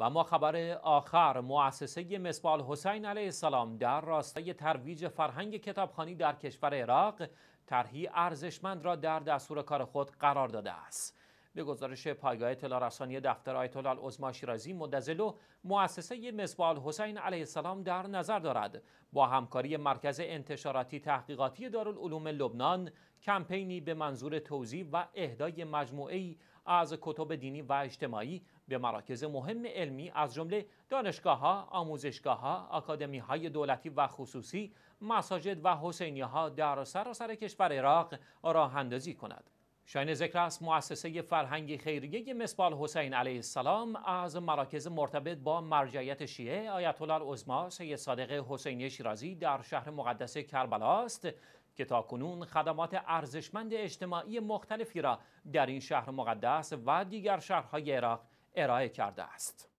و ما خبر آخر مؤسسه مصباح حسین علیه السلام در راستای ترویج فرهنگ کتابخانی در کشور عراق طرحی ارزشمند را در دستور کار خود قرار داده است به گزارش پایگاه اطلاع رسانی دفتر آیت الله العظما شیرازی مدزلو مؤسسه مصباح حسین علیه السلام در نظر دارد با همکاری مرکز انتشاراتی تحقیقاتی دارالعلوم لبنان کمپینی به منظور توزیع و اهدای مجموعه ای از کتب دینی و اجتماعی به مراکز مهم علمی از جمله ها، آکادمی های دولتی و خصوصی، مساجد و ها در سراسر سر کشور عراق راه اندازی کند. شاین ذکر است مؤسسه فرهنگ خیریه مسبال حسین علیه السلام از مراکز مرتبط با مرجعیت شیعه آیت الله العظما سید صادق حسینی شیرازی در شهر مقدس کربلا است که تاکنون خدمات ارزشمند اجتماعی مختلفی را در این شهر مقدس و دیگر شهرهای عراق ارائه کرده است.